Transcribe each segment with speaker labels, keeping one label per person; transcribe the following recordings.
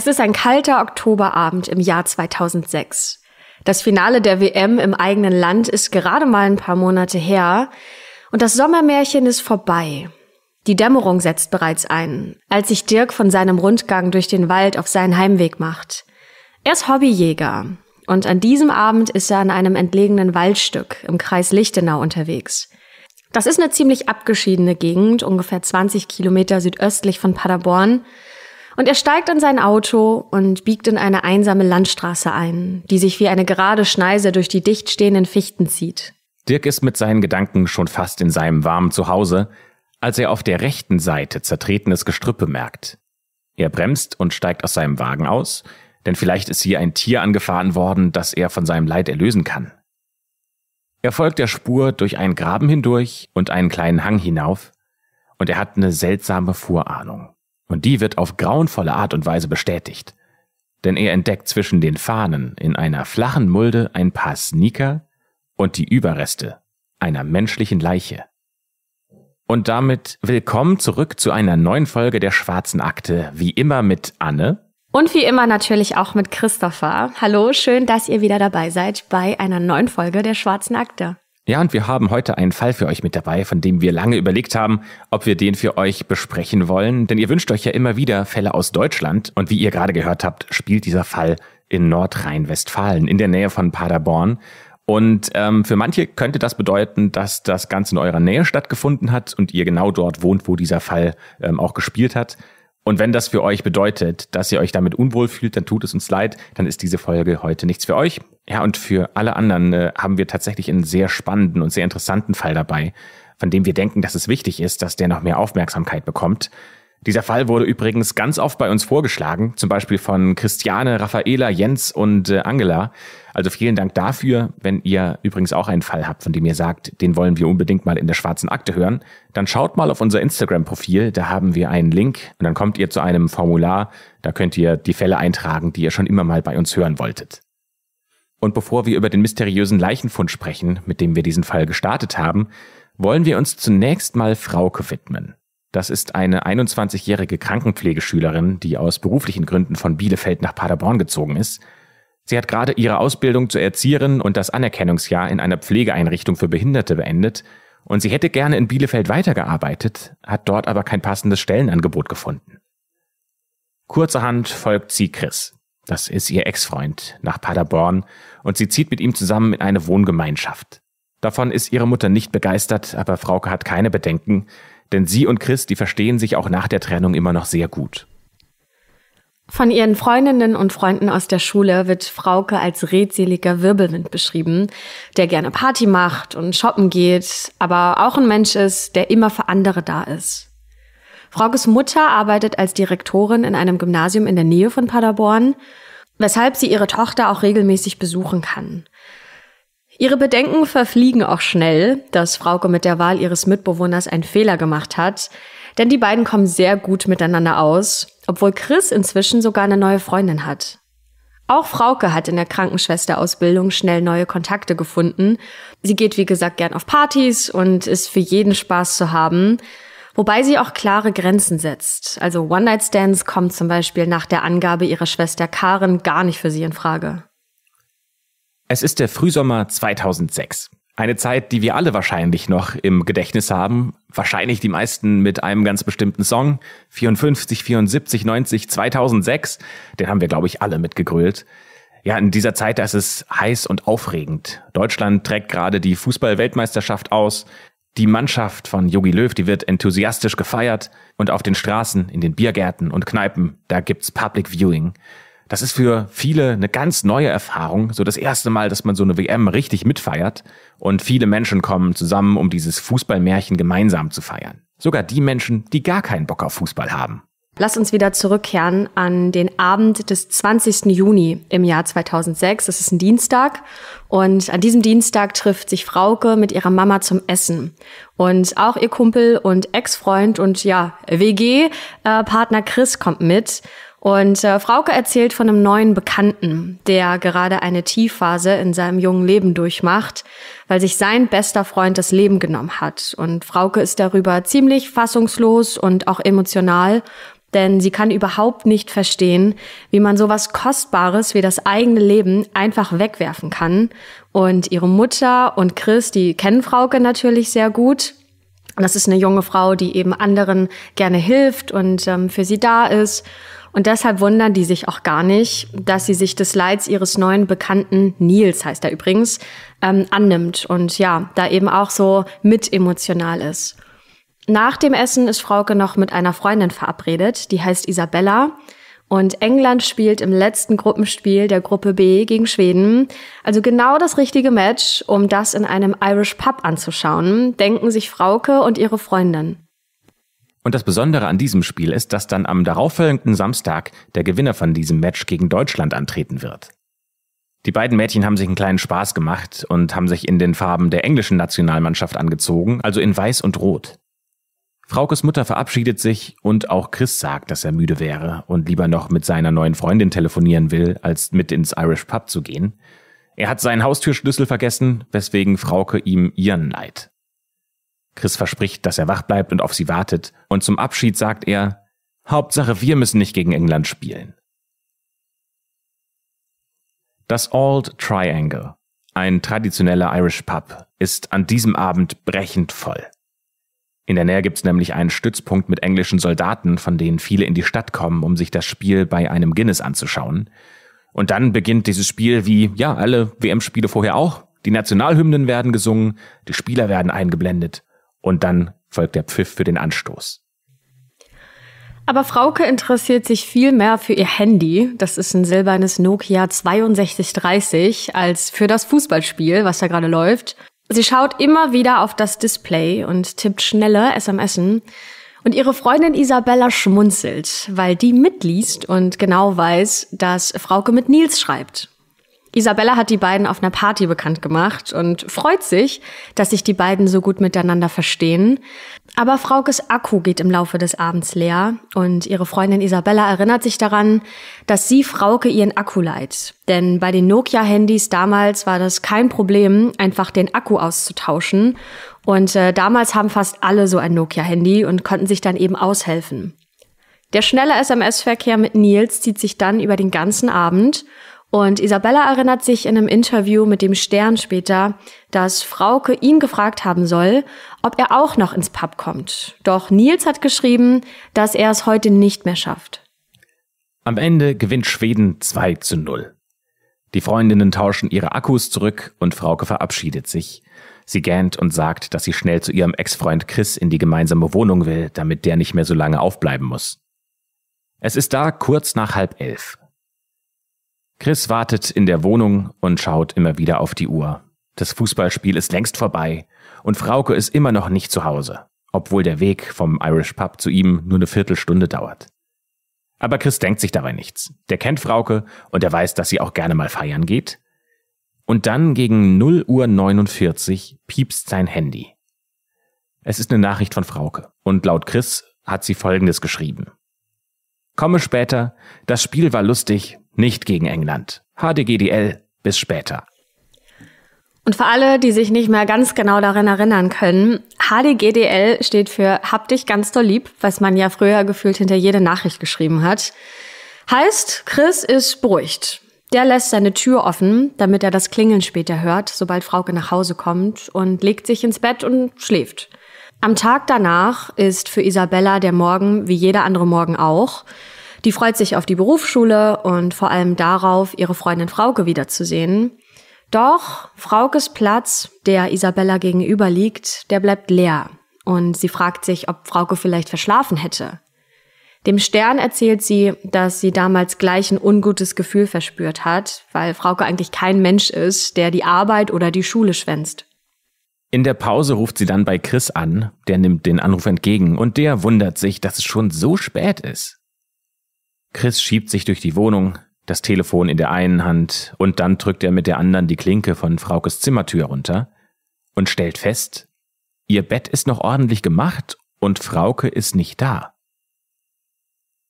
Speaker 1: Es ist ein kalter Oktoberabend im Jahr 2006. Das Finale der WM im eigenen Land ist gerade mal ein paar Monate her und das Sommermärchen ist vorbei. Die Dämmerung setzt bereits ein, als sich Dirk von seinem Rundgang durch den Wald auf seinen Heimweg macht. Er ist Hobbyjäger und an diesem Abend ist er an einem entlegenen Waldstück im Kreis Lichtenau unterwegs. Das ist eine ziemlich abgeschiedene Gegend, ungefähr 20 Kilometer südöstlich von Paderborn, und er steigt in sein Auto und biegt in eine einsame Landstraße ein, die sich wie eine gerade Schneise durch die dicht stehenden Fichten zieht.
Speaker 2: Dirk ist mit seinen Gedanken schon fast in seinem warmen Zuhause, als er auf der rechten Seite zertretenes Gestrüppe merkt. Er bremst und steigt aus seinem Wagen aus, denn vielleicht ist hier ein Tier angefahren worden, das er von seinem Leid erlösen kann. Er folgt der Spur durch einen Graben hindurch und einen kleinen Hang hinauf, und er hat eine seltsame Vorahnung. Und die wird auf grauenvolle Art und Weise bestätigt. Denn er entdeckt zwischen den Fahnen in einer flachen Mulde ein paar Sneaker und die Überreste einer menschlichen Leiche. Und damit willkommen zurück zu einer neuen Folge der Schwarzen Akte, wie immer mit Anne.
Speaker 1: Und wie immer natürlich auch mit Christopher. Hallo, schön, dass ihr wieder dabei seid bei einer neuen Folge der Schwarzen Akte.
Speaker 2: Ja, und wir haben heute einen Fall für euch mit dabei, von dem wir lange überlegt haben, ob wir den für euch besprechen wollen. Denn ihr wünscht euch ja immer wieder Fälle aus Deutschland. Und wie ihr gerade gehört habt, spielt dieser Fall in Nordrhein-Westfalen, in der Nähe von Paderborn. Und ähm, für manche könnte das bedeuten, dass das Ganze in eurer Nähe stattgefunden hat und ihr genau dort wohnt, wo dieser Fall ähm, auch gespielt hat. Und wenn das für euch bedeutet, dass ihr euch damit unwohl fühlt, dann tut es uns leid, dann ist diese Folge heute nichts für euch. Ja, und für alle anderen äh, haben wir tatsächlich einen sehr spannenden und sehr interessanten Fall dabei, von dem wir denken, dass es wichtig ist, dass der noch mehr Aufmerksamkeit bekommt. Dieser Fall wurde übrigens ganz oft bei uns vorgeschlagen, zum Beispiel von Christiane, Raffaela, Jens und äh, Angela. Also vielen Dank dafür. Wenn ihr übrigens auch einen Fall habt, von dem ihr sagt, den wollen wir unbedingt mal in der schwarzen Akte hören, dann schaut mal auf unser Instagram-Profil, da haben wir einen Link und dann kommt ihr zu einem Formular, da könnt ihr die Fälle eintragen, die ihr schon immer mal bei uns hören wolltet. Und bevor wir über den mysteriösen Leichenfund sprechen, mit dem wir diesen Fall gestartet haben, wollen wir uns zunächst mal Frauke widmen. Das ist eine 21-jährige Krankenpflegeschülerin, die aus beruflichen Gründen von Bielefeld nach Paderborn gezogen ist. Sie hat gerade ihre Ausbildung zur Erzieherin und das Anerkennungsjahr in einer Pflegeeinrichtung für Behinderte beendet und sie hätte gerne in Bielefeld weitergearbeitet, hat dort aber kein passendes Stellenangebot gefunden. Kurzerhand folgt sie Chris. Das ist ihr Ex-Freund nach Paderborn und sie zieht mit ihm zusammen in eine Wohngemeinschaft. Davon ist ihre Mutter nicht begeistert, aber Frauke hat keine Bedenken. Denn sie und Chris, die verstehen sich auch nach der Trennung immer noch sehr gut.
Speaker 1: Von ihren Freundinnen und Freunden aus der Schule wird Frauke als redseliger Wirbelwind beschrieben, der gerne Party macht und shoppen geht, aber auch ein Mensch ist, der immer für andere da ist. Fraukes Mutter arbeitet als Direktorin in einem Gymnasium in der Nähe von Paderborn, weshalb sie ihre Tochter auch regelmäßig besuchen kann. Ihre Bedenken verfliegen auch schnell, dass Frauke mit der Wahl ihres Mitbewohners einen Fehler gemacht hat, denn die beiden kommen sehr gut miteinander aus, obwohl Chris inzwischen sogar eine neue Freundin hat. Auch Frauke hat in der Krankenschwesterausbildung schnell neue Kontakte gefunden. Sie geht, wie gesagt, gern auf Partys und ist für jeden Spaß zu haben, wobei sie auch klare Grenzen setzt. Also One-Night-Stands kommt zum Beispiel nach der Angabe ihrer Schwester Karen gar nicht für sie in Frage.
Speaker 2: Es ist der Frühsommer 2006. Eine Zeit, die wir alle wahrscheinlich noch im Gedächtnis haben. Wahrscheinlich die meisten mit einem ganz bestimmten Song. 54, 74, 90, 2006. Den haben wir, glaube ich, alle mitgegrölt. Ja, in dieser Zeit, da ist es heiß und aufregend. Deutschland trägt gerade die Fußball-Weltmeisterschaft aus. Die Mannschaft von Jogi Löw, die wird enthusiastisch gefeiert. Und auf den Straßen, in den Biergärten und Kneipen, da gibt's Public Viewing. Das ist für viele eine ganz neue Erfahrung, so das erste Mal, dass man so eine WM richtig mitfeiert und viele Menschen kommen zusammen, um dieses Fußballmärchen gemeinsam zu feiern. Sogar die Menschen, die gar keinen Bock auf Fußball haben.
Speaker 1: Lass uns wieder zurückkehren an den Abend des 20. Juni im Jahr 2006. Das ist ein Dienstag. Und an diesem Dienstag trifft sich Frauke mit ihrer Mama zum Essen. Und auch ihr Kumpel und Ex-Freund und ja, WG-Partner Chris kommt mit. Und äh, Frauke erzählt von einem neuen Bekannten, der gerade eine Tiefphase in seinem jungen Leben durchmacht, weil sich sein bester Freund das Leben genommen hat. Und Frauke ist darüber ziemlich fassungslos und auch emotional, denn sie kann überhaupt nicht verstehen, wie man sowas Kostbares wie das eigene Leben einfach wegwerfen kann. Und ihre Mutter und Chris, die kennen Frauke natürlich sehr gut. Das ist eine junge Frau, die eben anderen gerne hilft und ähm, für sie da ist. Und deshalb wundern die sich auch gar nicht, dass sie sich des Leids ihres neuen Bekannten, Nils heißt er übrigens, ähm, annimmt und ja, da eben auch so mit emotional ist. Nach dem Essen ist Frauke noch mit einer Freundin verabredet, die heißt Isabella. Und England spielt im letzten Gruppenspiel der Gruppe B gegen Schweden. Also genau das richtige Match, um das in einem Irish Pub anzuschauen, denken sich Frauke und ihre Freundin.
Speaker 2: Und das Besondere an diesem Spiel ist, dass dann am darauffolgenden Samstag der Gewinner von diesem Match gegen Deutschland antreten wird. Die beiden Mädchen haben sich einen kleinen Spaß gemacht und haben sich in den Farben der englischen Nationalmannschaft angezogen, also in Weiß und Rot. Fraukes Mutter verabschiedet sich und auch Chris sagt, dass er müde wäre und lieber noch mit seiner neuen Freundin telefonieren will, als mit ins Irish Pub zu gehen. Er hat seinen Haustürschlüssel vergessen, weswegen Frauke ihm ihren leiht. Chris verspricht, dass er wach bleibt und auf sie wartet, und zum Abschied sagt er, Hauptsache, wir müssen nicht gegen England spielen. Das Old Triangle, ein traditioneller Irish Pub, ist an diesem Abend brechend voll. In der Nähe gibt's nämlich einen Stützpunkt mit englischen Soldaten, von denen viele in die Stadt kommen, um sich das Spiel bei einem Guinness anzuschauen. Und dann beginnt dieses Spiel wie, ja, alle WM-Spiele vorher auch. Die Nationalhymnen werden gesungen, die Spieler werden eingeblendet und dann folgt der Pfiff für den Anstoß.
Speaker 1: Aber Frauke interessiert sich viel mehr für ihr Handy, das ist ein silbernes Nokia 6230, als für das Fußballspiel, was da gerade läuft. Sie schaut immer wieder auf das Display und tippt schnelle SMSen. Und ihre Freundin Isabella schmunzelt, weil die mitliest und genau weiß, dass Frauke mit Nils schreibt. Isabella hat die beiden auf einer Party bekannt gemacht und freut sich, dass sich die beiden so gut miteinander verstehen. Aber Fraukes Akku geht im Laufe des Abends leer und ihre Freundin Isabella erinnert sich daran, dass sie Frauke ihren Akku leiht. Denn bei den Nokia-Handys damals war das kein Problem, einfach den Akku auszutauschen. Und äh, damals haben fast alle so ein Nokia-Handy und konnten sich dann eben aushelfen. Der schnelle SMS-Verkehr mit Nils zieht sich dann über den ganzen Abend – und Isabella erinnert sich in einem Interview mit dem Stern später, dass Frauke ihn gefragt haben soll, ob er auch noch ins Pub kommt. Doch Nils hat geschrieben, dass er es heute nicht mehr schafft.
Speaker 2: Am Ende gewinnt Schweden 2 zu 0. Die Freundinnen tauschen ihre Akkus zurück und Frauke verabschiedet sich. Sie gähnt und sagt, dass sie schnell zu ihrem Ex-Freund Chris in die gemeinsame Wohnung will, damit der nicht mehr so lange aufbleiben muss. Es ist da kurz nach halb elf. Chris wartet in der Wohnung und schaut immer wieder auf die Uhr. Das Fußballspiel ist längst vorbei und Frauke ist immer noch nicht zu Hause, obwohl der Weg vom Irish Pub zu ihm nur eine Viertelstunde dauert. Aber Chris denkt sich dabei nichts. Der kennt Frauke und er weiß, dass sie auch gerne mal feiern geht. Und dann gegen 0 Uhr 49 piepst sein Handy. Es ist eine Nachricht von Frauke und laut Chris hat sie folgendes geschrieben. Komme später, das Spiel war lustig, nicht gegen England. HDGDL, bis später.
Speaker 1: Und für alle, die sich nicht mehr ganz genau daran erinnern können, HDGDL steht für Hab dich ganz doll lieb, was man ja früher gefühlt hinter jede Nachricht geschrieben hat. Heißt, Chris ist beruhigt. Der lässt seine Tür offen, damit er das Klingeln später hört, sobald Frauke nach Hause kommt und legt sich ins Bett und schläft. Am Tag danach ist für Isabella der Morgen wie jeder andere Morgen auch. Die freut sich auf die Berufsschule und vor allem darauf, ihre Freundin Frauke wiederzusehen. Doch Fraukes Platz, der Isabella gegenüber liegt, der bleibt leer. Und sie fragt sich, ob Frauke vielleicht verschlafen hätte. Dem Stern erzählt sie, dass sie damals gleich ein ungutes Gefühl verspürt hat, weil Frauke eigentlich kein Mensch ist, der die Arbeit oder die Schule schwänzt.
Speaker 2: In der Pause ruft sie dann bei Chris an, der nimmt den Anruf entgegen und der wundert sich, dass es schon so spät ist. Chris schiebt sich durch die Wohnung, das Telefon in der einen Hand, und dann drückt er mit der anderen die Klinke von Fraukes Zimmertür runter und stellt fest, ihr Bett ist noch ordentlich gemacht und Frauke ist nicht da.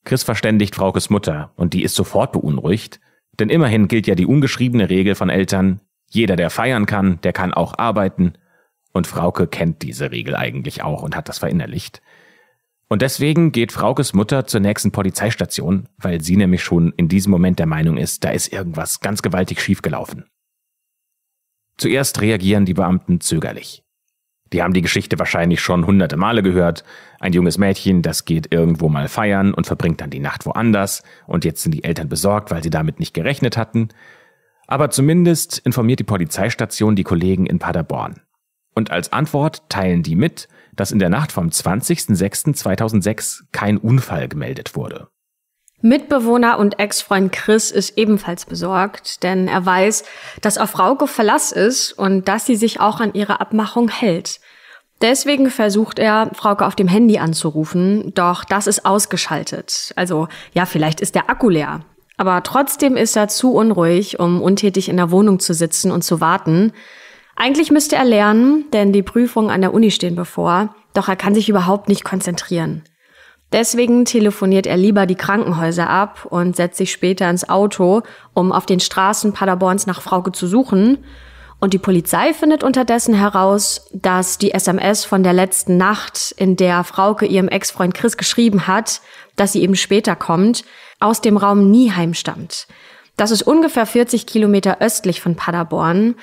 Speaker 2: Chris verständigt Fraukes Mutter und die ist sofort beunruhigt, denn immerhin gilt ja die ungeschriebene Regel von Eltern, jeder, der feiern kann, der kann auch arbeiten, und Frauke kennt diese Regel eigentlich auch und hat das verinnerlicht. Und deswegen geht Fraukes Mutter zur nächsten Polizeistation, weil sie nämlich schon in diesem Moment der Meinung ist, da ist irgendwas ganz gewaltig schiefgelaufen. Zuerst reagieren die Beamten zögerlich. Die haben die Geschichte wahrscheinlich schon hunderte Male gehört. Ein junges Mädchen, das geht irgendwo mal feiern und verbringt dann die Nacht woanders, und jetzt sind die Eltern besorgt, weil sie damit nicht gerechnet hatten. Aber zumindest informiert die Polizeistation die Kollegen in Paderborn. Und als Antwort teilen die mit, dass in der Nacht vom 20.06.2006 kein Unfall gemeldet wurde.
Speaker 1: Mitbewohner und Ex-Freund Chris ist ebenfalls besorgt, denn er weiß, dass auf Rauke Verlass ist und dass sie sich auch an ihre Abmachung hält. Deswegen versucht er, Frauke auf dem Handy anzurufen, doch das ist ausgeschaltet. Also ja, vielleicht ist der Akku leer. Aber trotzdem ist er zu unruhig, um untätig in der Wohnung zu sitzen und zu warten. Eigentlich müsste er lernen, denn die Prüfungen an der Uni stehen bevor, doch er kann sich überhaupt nicht konzentrieren. Deswegen telefoniert er lieber die Krankenhäuser ab und setzt sich später ins Auto, um auf den Straßen Paderborns nach Frauke zu suchen. Und die Polizei findet unterdessen heraus, dass die SMS von der letzten Nacht, in der Frauke ihrem Ex-Freund Chris geschrieben hat, dass sie eben später kommt, aus dem Raum Nieheim stammt. Das ist ungefähr 40 Kilometer östlich von Paderborn.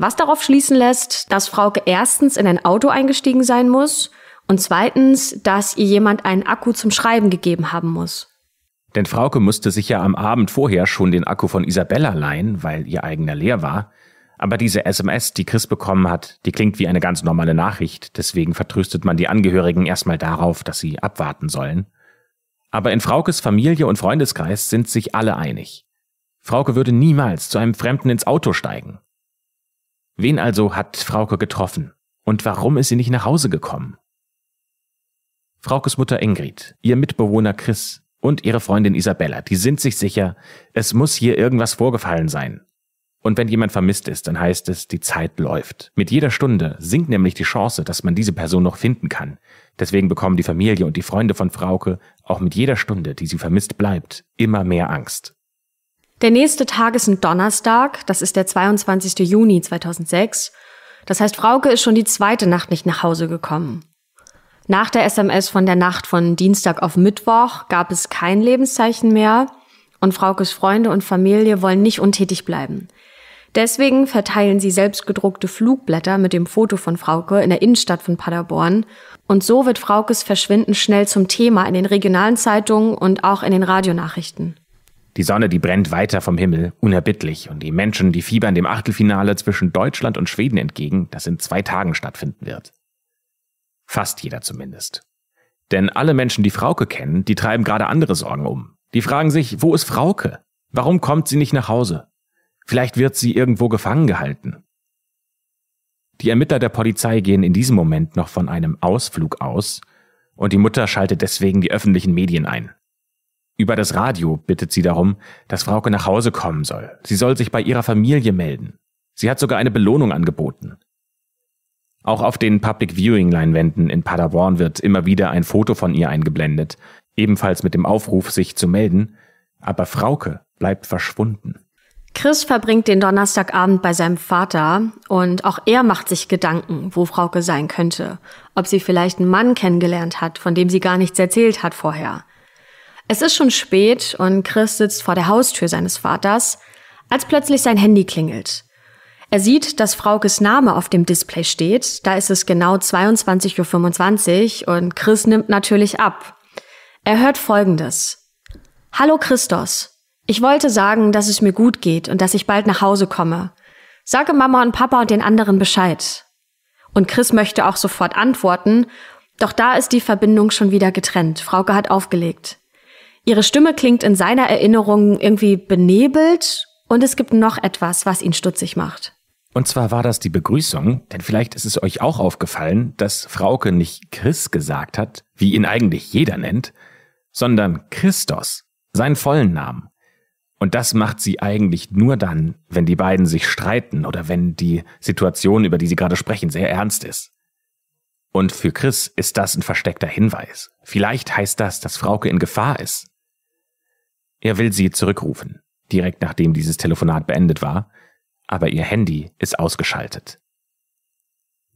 Speaker 1: Was darauf schließen lässt, dass Frauke erstens in ein Auto eingestiegen sein muss und zweitens, dass ihr jemand einen Akku zum Schreiben gegeben haben muss.
Speaker 2: Denn Frauke musste sich ja am Abend vorher schon den Akku von Isabella leihen, weil ihr eigener leer war. Aber diese SMS, die Chris bekommen hat, die klingt wie eine ganz normale Nachricht, deswegen vertröstet man die Angehörigen erstmal darauf, dass sie abwarten sollen. Aber in Fraukes Familie und Freundeskreis sind sich alle einig. Frauke würde niemals zu einem Fremden ins Auto steigen. Wen also hat Frauke getroffen? Und warum ist sie nicht nach Hause gekommen? Fraukes Mutter Ingrid, ihr Mitbewohner Chris und ihre Freundin Isabella, die sind sich sicher, es muss hier irgendwas vorgefallen sein. Und wenn jemand vermisst ist, dann heißt es, die Zeit läuft. Mit jeder Stunde sinkt nämlich die Chance, dass man diese Person noch finden kann. Deswegen bekommen die Familie und die Freunde von Frauke auch mit jeder Stunde, die sie vermisst bleibt, immer mehr Angst.
Speaker 1: Der nächste Tag ist ein Donnerstag, das ist der 22. Juni 2006. Das heißt, Frauke ist schon die zweite Nacht nicht nach Hause gekommen. Nach der SMS von der Nacht von Dienstag auf Mittwoch gab es kein Lebenszeichen mehr und Fraukes Freunde und Familie wollen nicht untätig bleiben. Deswegen verteilen sie selbstgedruckte Flugblätter mit dem Foto von Frauke in der Innenstadt von Paderborn. Und so wird Fraukes Verschwinden schnell zum Thema in den regionalen Zeitungen und auch in den Radionachrichten.
Speaker 2: Die Sonne, die brennt weiter vom Himmel, unerbittlich, und die Menschen, die fiebern dem Achtelfinale zwischen Deutschland und Schweden entgegen, das in zwei Tagen stattfinden wird. Fast jeder zumindest. Denn alle Menschen, die Frauke kennen, die treiben gerade andere Sorgen um. Die fragen sich, wo ist Frauke? Warum kommt sie nicht nach Hause? Vielleicht wird sie irgendwo gefangen gehalten. Die Ermittler der Polizei gehen in diesem Moment noch von einem Ausflug aus und die Mutter schaltet deswegen die öffentlichen Medien ein. Über das Radio bittet sie darum, dass Frauke nach Hause kommen soll. Sie soll sich bei ihrer Familie melden. Sie hat sogar eine Belohnung angeboten. Auch auf den Public Viewing Leinwänden in Paderborn wird immer wieder ein Foto von ihr eingeblendet, ebenfalls mit dem Aufruf, sich zu melden, aber Frauke bleibt verschwunden.
Speaker 1: Chris verbringt den Donnerstagabend bei seinem Vater und auch er macht sich Gedanken, wo Frauke sein könnte, ob sie vielleicht einen Mann kennengelernt hat, von dem sie gar nichts erzählt hat vorher. Es ist schon spät und Chris sitzt vor der Haustür seines Vaters, als plötzlich sein Handy klingelt. Er sieht, dass Fraukes Name auf dem Display steht. Da ist es genau 22.25 Uhr und Chris nimmt natürlich ab. Er hört Folgendes. Hallo Christos. Ich wollte sagen, dass es mir gut geht und dass ich bald nach Hause komme. Sage Mama und Papa und den anderen Bescheid. Und Chris möchte auch sofort antworten, doch da ist die Verbindung schon wieder getrennt. Frauke hat aufgelegt. Ihre Stimme klingt in seiner Erinnerung irgendwie benebelt und es gibt noch etwas, was ihn stutzig macht.
Speaker 2: Und zwar war das die Begrüßung, denn vielleicht ist es euch auch aufgefallen, dass Frauke nicht Chris gesagt hat, wie ihn eigentlich jeder nennt, sondern Christos, seinen vollen Namen. Und das macht sie eigentlich nur dann, wenn die beiden sich streiten oder wenn die Situation, über die sie gerade sprechen, sehr ernst ist. Und für Chris ist das ein versteckter Hinweis. Vielleicht heißt das, dass Frauke in Gefahr ist. Er will sie zurückrufen, direkt nachdem dieses Telefonat beendet war, aber ihr Handy ist ausgeschaltet.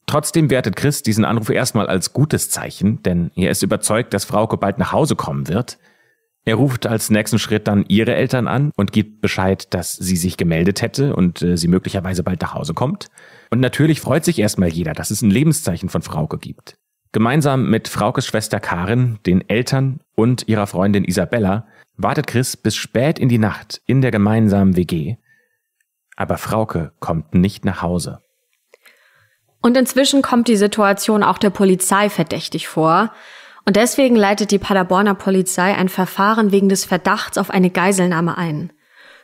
Speaker 2: Trotzdem wertet Chris diesen Anruf erstmal als gutes Zeichen, denn er ist überzeugt, dass Frauke bald nach Hause kommen wird – er ruft als nächsten Schritt dann ihre Eltern an und gibt Bescheid, dass sie sich gemeldet hätte und äh, sie möglicherweise bald nach Hause kommt. Und natürlich freut sich erstmal jeder, dass es ein Lebenszeichen von Frauke gibt. Gemeinsam mit Fraukes Schwester Karin, den Eltern und ihrer Freundin Isabella wartet Chris bis spät in die Nacht in der gemeinsamen WG. Aber Frauke kommt nicht nach Hause.
Speaker 1: Und inzwischen kommt die Situation auch der Polizei verdächtig vor. Und deswegen leitet die Paderborner Polizei ein Verfahren wegen des Verdachts auf eine Geiselnahme ein.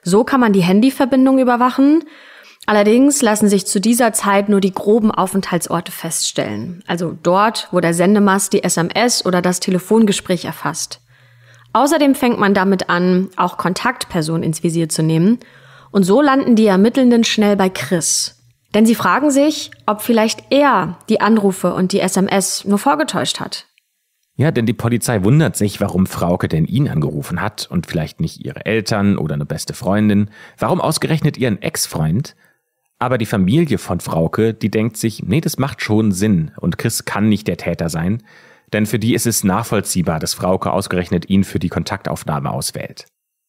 Speaker 1: So kann man die Handyverbindung überwachen. Allerdings lassen sich zu dieser Zeit nur die groben Aufenthaltsorte feststellen. Also dort, wo der Sendemast die SMS oder das Telefongespräch erfasst. Außerdem fängt man damit an, auch Kontaktpersonen ins Visier zu nehmen. Und so landen die Ermittelnden schnell bei Chris. Denn sie fragen sich, ob vielleicht er die Anrufe und die SMS nur vorgetäuscht hat.
Speaker 2: Ja, denn die Polizei wundert sich, warum Frauke denn ihn angerufen hat und vielleicht nicht ihre Eltern oder eine beste Freundin. Warum ausgerechnet ihren Ex-Freund? Aber die Familie von Frauke, die denkt sich, nee, das macht schon Sinn und Chris kann nicht der Täter sein, denn für die ist es nachvollziehbar, dass Frauke ausgerechnet ihn für die Kontaktaufnahme auswählt.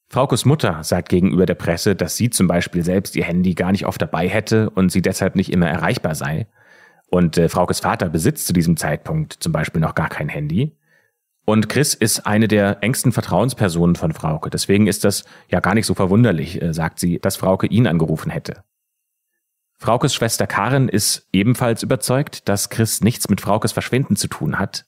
Speaker 2: Fraukes Mutter sagt gegenüber der Presse, dass sie zum Beispiel selbst ihr Handy gar nicht oft dabei hätte und sie deshalb nicht immer erreichbar sei. Und äh, Fraukes Vater besitzt zu diesem Zeitpunkt zum Beispiel noch gar kein Handy. Und Chris ist eine der engsten Vertrauenspersonen von Frauke. Deswegen ist das ja gar nicht so verwunderlich, äh, sagt sie, dass Frauke ihn angerufen hätte. Fraukes Schwester Karin ist ebenfalls überzeugt, dass Chris nichts mit Fraukes Verschwinden zu tun hat.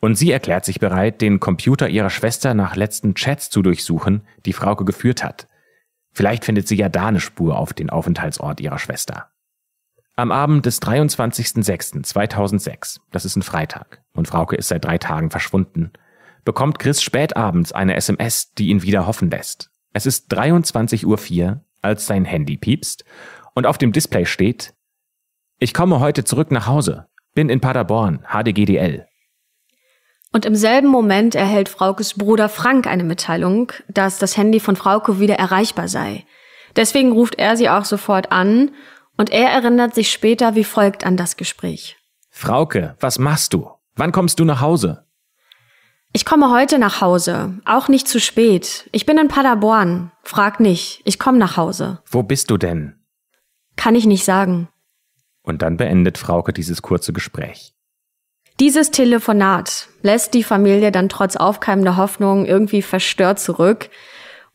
Speaker 2: Und sie erklärt sich bereit, den Computer ihrer Schwester nach letzten Chats zu durchsuchen, die Frauke geführt hat. Vielleicht findet sie ja da eine Spur auf den Aufenthaltsort ihrer Schwester. Am Abend des 23.06.2006, das ist ein Freitag, und Frauke ist seit drei Tagen verschwunden, bekommt Chris spätabends eine SMS, die ihn wieder hoffen lässt. Es ist 23.04 Uhr, als sein Handy piepst und auf dem Display steht, ich komme heute zurück nach Hause, bin in Paderborn, HDGDL.
Speaker 1: Und im selben Moment erhält Fraukes Bruder Frank eine Mitteilung, dass das Handy von Frauke wieder erreichbar sei. Deswegen ruft er sie auch sofort an und er erinnert sich später wie folgt an das Gespräch.
Speaker 2: Frauke, was machst du? Wann kommst du nach Hause?
Speaker 1: Ich komme heute nach Hause, auch nicht zu spät. Ich bin in Paderborn. Frag nicht, ich komme nach Hause.
Speaker 2: Wo bist du denn?
Speaker 1: Kann ich nicht sagen.
Speaker 2: Und dann beendet Frauke dieses kurze Gespräch.
Speaker 1: Dieses Telefonat lässt die Familie dann trotz aufkeimender Hoffnung irgendwie verstört zurück.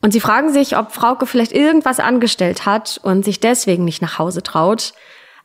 Speaker 1: Und sie fragen sich, ob Frauke vielleicht irgendwas angestellt hat und sich deswegen nicht nach Hause traut.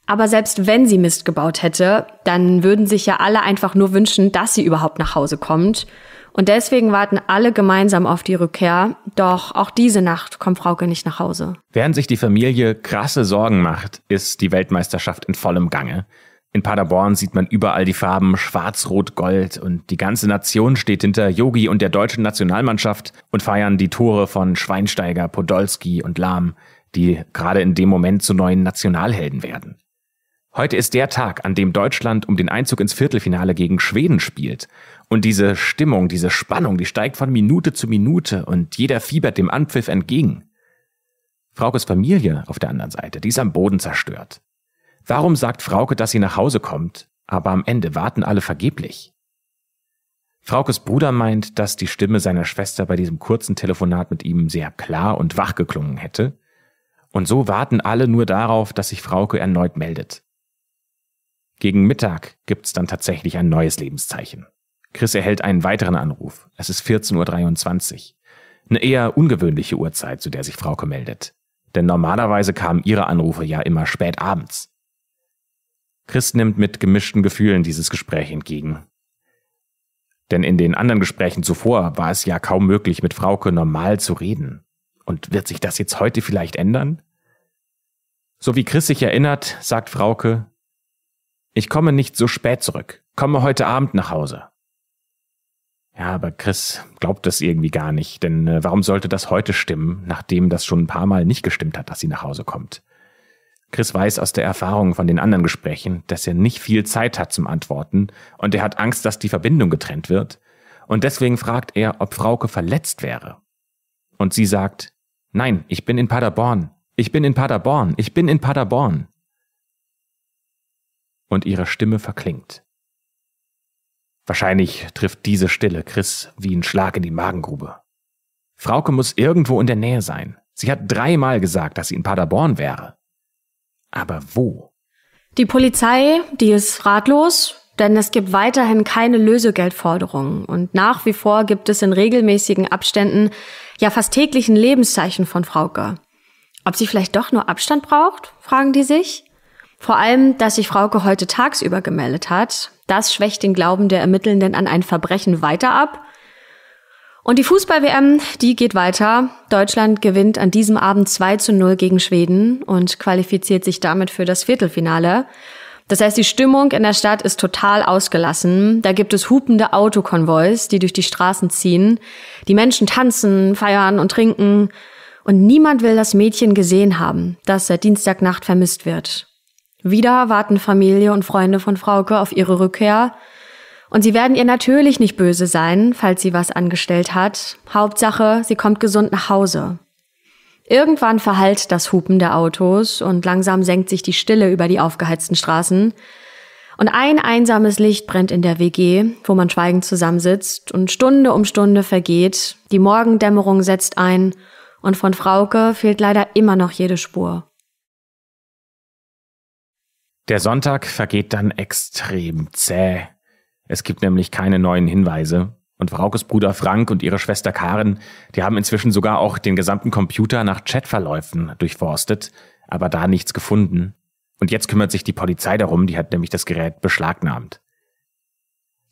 Speaker 1: Aber selbst wenn sie Mist gebaut hätte, dann würden sich ja alle einfach nur wünschen, dass sie überhaupt nach Hause kommt. Und deswegen warten alle gemeinsam auf die Rückkehr. Doch auch diese Nacht kommt Frauke nicht nach Hause.
Speaker 2: Während sich die Familie krasse Sorgen macht, ist die Weltmeisterschaft in vollem Gange. In Paderborn sieht man überall die Farben Schwarz, Rot, Gold und die ganze Nation steht hinter Yogi und der deutschen Nationalmannschaft und feiern die Tore von Schweinsteiger, Podolski und Lahm, die gerade in dem Moment zu neuen Nationalhelden werden. Heute ist der Tag, an dem Deutschland um den Einzug ins Viertelfinale gegen Schweden spielt. Und diese Stimmung, diese Spannung, die steigt von Minute zu Minute und jeder fiebert dem Anpfiff entgegen. Fraukes Familie auf der anderen Seite, die ist am Boden zerstört. Warum sagt Frauke, dass sie nach Hause kommt, aber am Ende warten alle vergeblich? Fraukes Bruder meint, dass die Stimme seiner Schwester bei diesem kurzen Telefonat mit ihm sehr klar und wach geklungen hätte. Und so warten alle nur darauf, dass sich Frauke erneut meldet. Gegen Mittag gibt's dann tatsächlich ein neues Lebenszeichen. Chris erhält einen weiteren Anruf. Es ist 14.23 Uhr. Eine eher ungewöhnliche Uhrzeit, zu der sich Frauke meldet. Denn normalerweise kamen ihre Anrufe ja immer spät abends. Chris nimmt mit gemischten Gefühlen dieses Gespräch entgegen. Denn in den anderen Gesprächen zuvor war es ja kaum möglich, mit Frauke normal zu reden. Und wird sich das jetzt heute vielleicht ändern? So wie Chris sich erinnert, sagt Frauke, ich komme nicht so spät zurück. Komme heute Abend nach Hause. Ja, aber Chris glaubt das irgendwie gar nicht, denn äh, warum sollte das heute stimmen, nachdem das schon ein paar Mal nicht gestimmt hat, dass sie nach Hause kommt? Chris weiß aus der Erfahrung von den anderen Gesprächen, dass er nicht viel Zeit hat zum Antworten und er hat Angst, dass die Verbindung getrennt wird und deswegen fragt er, ob Frauke verletzt wäre. Und sie sagt, nein, ich bin in Paderborn, ich bin in Paderborn, ich bin in Paderborn und ihre Stimme verklingt. Wahrscheinlich trifft diese Stille Chris wie ein Schlag in die Magengrube. Frauke muss irgendwo in der Nähe sein. Sie hat dreimal gesagt, dass sie in Paderborn wäre. Aber wo?
Speaker 1: Die Polizei, die ist ratlos, denn es gibt weiterhin keine Lösegeldforderungen und nach wie vor gibt es in regelmäßigen Abständen ja fast täglichen Lebenszeichen von Frauke. Ob sie vielleicht doch nur Abstand braucht, fragen die sich. Vor allem, dass sich Frauke heute tagsüber gemeldet hat, das schwächt den Glauben der Ermittelnden an ein Verbrechen weiter ab. Und die Fußball-WM, die geht weiter. Deutschland gewinnt an diesem Abend 2 zu 0 gegen Schweden und qualifiziert sich damit für das Viertelfinale. Das heißt, die Stimmung in der Stadt ist total ausgelassen. Da gibt es hupende Autokonvois, die durch die Straßen ziehen. Die Menschen tanzen, feiern und trinken. Und niemand will das Mädchen gesehen haben, das seit Dienstagnacht vermisst wird. Wieder warten Familie und Freunde von Frauke auf ihre Rückkehr. Und sie werden ihr natürlich nicht böse sein, falls sie was angestellt hat. Hauptsache, sie kommt gesund nach Hause. Irgendwann verhallt das Hupen der Autos und langsam senkt sich die Stille über die aufgeheizten Straßen. Und ein einsames Licht brennt in der WG, wo man schweigend zusammensitzt und Stunde um Stunde vergeht. Die Morgendämmerung setzt ein und von Frauke fehlt leider immer noch jede Spur.
Speaker 2: Der Sonntag vergeht dann extrem zäh. Es gibt nämlich keine neuen Hinweise. Und Fraukes Bruder Frank und ihre Schwester Karen, die haben inzwischen sogar auch den gesamten Computer nach Chatverläufen durchforstet, aber da nichts gefunden. Und jetzt kümmert sich die Polizei darum, die hat nämlich das Gerät beschlagnahmt.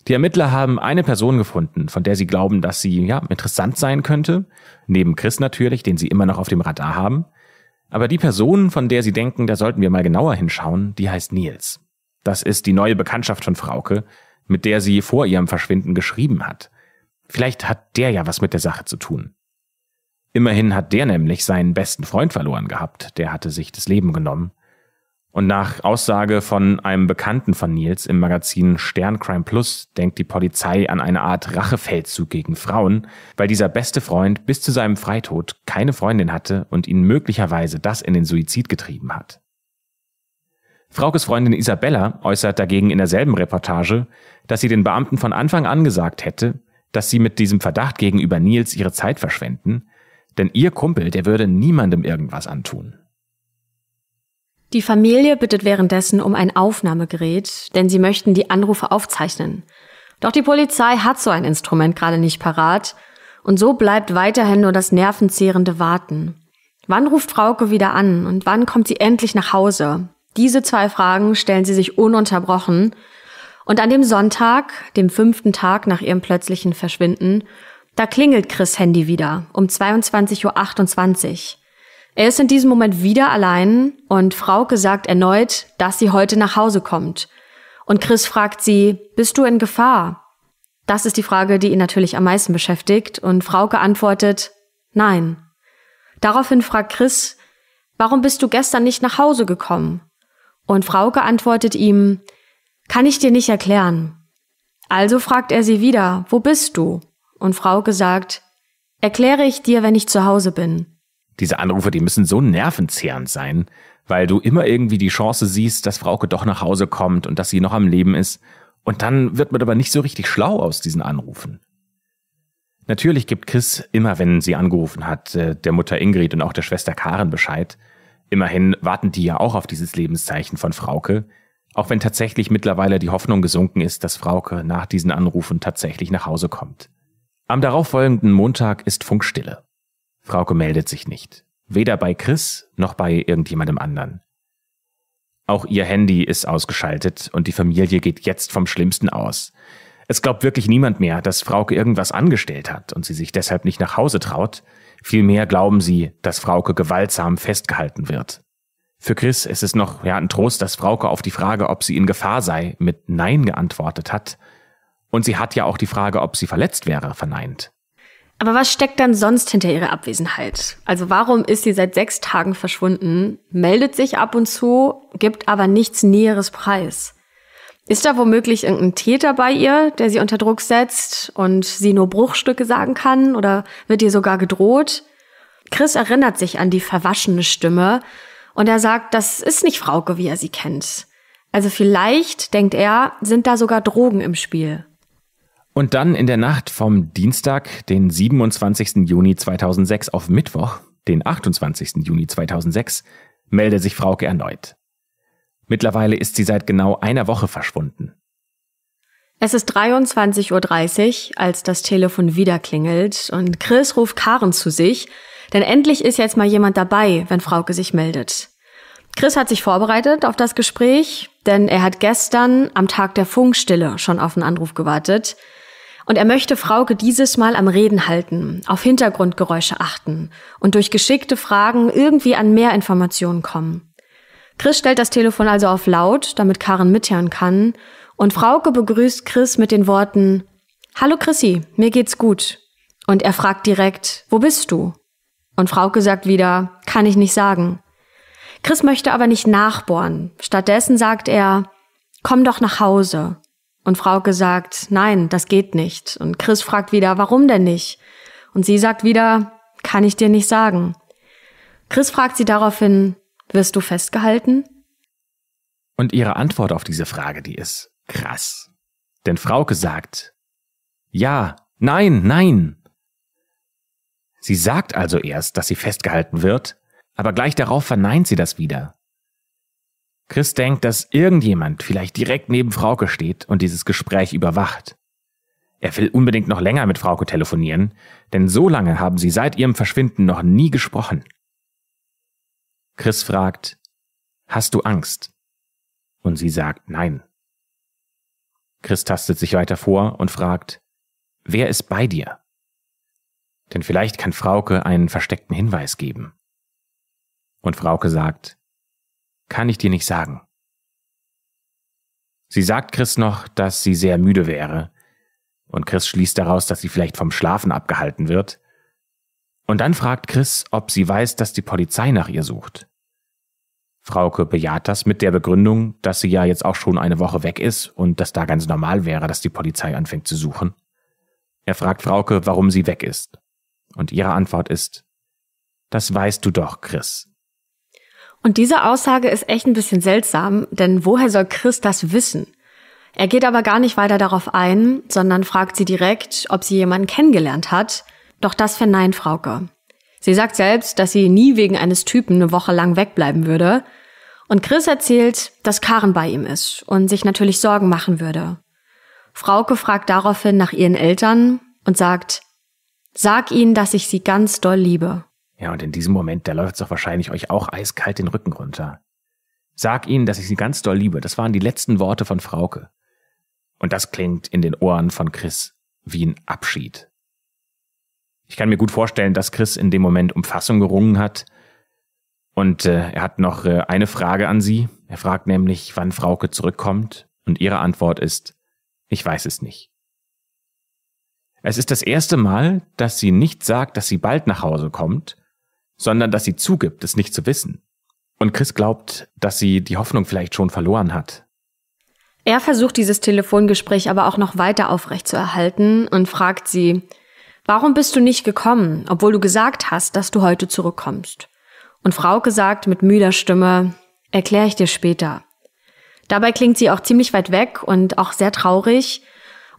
Speaker 2: Die Ermittler haben eine Person gefunden, von der sie glauben, dass sie ja interessant sein könnte, neben Chris natürlich, den sie immer noch auf dem Radar haben, aber die Person, von der Sie denken, da sollten wir mal genauer hinschauen, die heißt Nils. Das ist die neue Bekanntschaft von Frauke, mit der sie vor ihrem Verschwinden geschrieben hat. Vielleicht hat der ja was mit der Sache zu tun. Immerhin hat der nämlich seinen besten Freund verloren gehabt, der hatte sich das Leben genommen. Und nach Aussage von einem Bekannten von Nils im Magazin Stern Crime Plus denkt die Polizei an eine Art Rachefeldzug gegen Frauen, weil dieser beste Freund bis zu seinem Freitod keine Freundin hatte und ihn möglicherweise das in den Suizid getrieben hat. Fraukes Freundin Isabella äußert dagegen in derselben Reportage, dass sie den Beamten von Anfang an gesagt hätte, dass sie mit diesem Verdacht gegenüber Nils ihre Zeit verschwenden, denn ihr Kumpel, der würde niemandem irgendwas antun.
Speaker 1: Die Familie bittet währenddessen um ein Aufnahmegerät, denn sie möchten die Anrufe aufzeichnen. Doch die Polizei hat so ein Instrument gerade nicht parat und so bleibt weiterhin nur das nervenzehrende Warten. Wann ruft Frauke wieder an und wann kommt sie endlich nach Hause? Diese zwei Fragen stellen sie sich ununterbrochen. Und an dem Sonntag, dem fünften Tag nach ihrem plötzlichen Verschwinden, da klingelt Chris Handy wieder um 22.28 Uhr. Er ist in diesem Moment wieder allein und Frauke sagt erneut, dass sie heute nach Hause kommt. Und Chris fragt sie, bist du in Gefahr? Das ist die Frage, die ihn natürlich am meisten beschäftigt und Frauke antwortet, nein. Daraufhin fragt Chris, warum bist du gestern nicht nach Hause gekommen? Und Frauke antwortet ihm, kann ich dir nicht erklären. Also fragt er sie wieder, wo bist du? Und Frauke sagt, erkläre ich dir, wenn ich zu Hause bin
Speaker 2: diese Anrufe, die müssen so nervenzehrend sein, weil du immer irgendwie die Chance siehst, dass Frauke doch nach Hause kommt und dass sie noch am Leben ist. Und dann wird man aber nicht so richtig schlau aus diesen Anrufen. Natürlich gibt Chris immer, wenn sie angerufen hat, äh, der Mutter Ingrid und auch der Schwester Karen Bescheid. Immerhin warten die ja auch auf dieses Lebenszeichen von Frauke, auch wenn tatsächlich mittlerweile die Hoffnung gesunken ist, dass Frauke nach diesen Anrufen tatsächlich nach Hause kommt. Am darauffolgenden Montag ist Funkstille. Frauke meldet sich nicht. Weder bei Chris noch bei irgendjemandem anderen. Auch ihr Handy ist ausgeschaltet und die Familie geht jetzt vom Schlimmsten aus. Es glaubt wirklich niemand mehr, dass Frauke irgendwas angestellt hat und sie sich deshalb nicht nach Hause traut. Vielmehr glauben sie, dass Frauke gewaltsam festgehalten wird. Für Chris ist es noch ja, ein Trost, dass Frauke auf die Frage, ob sie in Gefahr sei, mit Nein geantwortet hat. Und sie hat ja auch die Frage, ob sie verletzt wäre, verneint.
Speaker 1: Aber was steckt dann sonst hinter ihrer Abwesenheit? Also warum ist sie seit sechs Tagen verschwunden, meldet sich ab und zu, gibt aber nichts Näheres preis? Ist da womöglich irgendein Täter bei ihr, der sie unter Druck setzt und sie nur Bruchstücke sagen kann oder wird ihr sogar gedroht? Chris erinnert sich an die verwaschene Stimme und er sagt, das ist nicht Frauke, wie er sie kennt. Also vielleicht, denkt er, sind da sogar Drogen im Spiel.
Speaker 2: Und dann in der Nacht vom Dienstag, den 27. Juni 2006 auf Mittwoch, den 28. Juni 2006, meldet sich Frauke erneut. Mittlerweile ist sie seit genau einer Woche verschwunden.
Speaker 1: Es ist 23.30 Uhr, als das Telefon wieder klingelt und Chris ruft Karen zu sich, denn endlich ist jetzt mal jemand dabei, wenn Frauke sich meldet. Chris hat sich vorbereitet auf das Gespräch, denn er hat gestern am Tag der Funkstille schon auf einen Anruf gewartet. Und er möchte Frauke dieses Mal am Reden halten, auf Hintergrundgeräusche achten und durch geschickte Fragen irgendwie an mehr Informationen kommen. Chris stellt das Telefon also auf laut, damit Karen mithören kann, und Frauke begrüßt Chris mit den Worten Hallo Chrissy, mir geht's gut. Und er fragt direkt, wo bist du? Und Frauke sagt wieder, kann ich nicht sagen. Chris möchte aber nicht nachbohren. Stattdessen sagt er, komm doch nach Hause. Und Frauke sagt, nein, das geht nicht. Und Chris fragt wieder, warum denn nicht? Und sie sagt wieder, kann ich dir nicht sagen. Chris fragt sie daraufhin, wirst du festgehalten?
Speaker 2: Und ihre Antwort auf diese Frage, die ist krass. Denn Frauke sagt, ja, nein, nein. Sie sagt also erst, dass sie festgehalten wird, aber gleich darauf verneint sie das wieder. Chris denkt, dass irgendjemand vielleicht direkt neben Frauke steht und dieses Gespräch überwacht. Er will unbedingt noch länger mit Frauke telefonieren, denn so lange haben sie seit ihrem Verschwinden noch nie gesprochen. Chris fragt, Hast du Angst? Und sie sagt Nein. Chris tastet sich weiter vor und fragt, Wer ist bei dir? Denn vielleicht kann Frauke einen versteckten Hinweis geben. Und Frauke sagt, kann ich dir nicht sagen. Sie sagt Chris noch, dass sie sehr müde wäre, und Chris schließt daraus, dass sie vielleicht vom Schlafen abgehalten wird. Und dann fragt Chris, ob sie weiß, dass die Polizei nach ihr sucht. Frauke bejaht das mit der Begründung, dass sie ja jetzt auch schon eine Woche weg ist und dass da ganz normal wäre, dass die Polizei anfängt zu suchen. Er fragt Frauke, warum sie weg ist. Und ihre Antwort ist, das weißt du doch, Chris.
Speaker 1: Und diese Aussage ist echt ein bisschen seltsam, denn woher soll Chris das wissen? Er geht aber gar nicht weiter darauf ein, sondern fragt sie direkt, ob sie jemanden kennengelernt hat. Doch das verneint Frauke. Sie sagt selbst, dass sie nie wegen eines Typen eine Woche lang wegbleiben würde. Und Chris erzählt, dass Karen bei ihm ist und sich natürlich Sorgen machen würde. Frauke fragt daraufhin nach ihren Eltern und sagt, sag ihnen, dass ich sie ganz doll liebe.
Speaker 2: Ja, und in diesem Moment, da läuft's doch wahrscheinlich euch auch eiskalt den Rücken runter. Sag ihnen, dass ich sie ganz doll liebe. Das waren die letzten Worte von Frauke. Und das klingt in den Ohren von Chris wie ein Abschied. Ich kann mir gut vorstellen, dass Chris in dem Moment um Fassung gerungen hat. Und äh, er hat noch äh, eine Frage an sie. Er fragt nämlich, wann Frauke zurückkommt. Und ihre Antwort ist, ich weiß es nicht. Es ist das erste Mal, dass sie nicht sagt, dass sie bald nach Hause kommt, sondern dass sie zugibt, es nicht zu wissen. Und Chris glaubt, dass sie die Hoffnung vielleicht schon verloren hat.
Speaker 1: Er versucht dieses Telefongespräch aber auch noch weiter aufrechtzuerhalten und fragt sie, warum bist du nicht gekommen, obwohl du gesagt hast, dass du heute zurückkommst? Und Frauke sagt mit müder Stimme, erkläre ich dir später. Dabei klingt sie auch ziemlich weit weg und auch sehr traurig,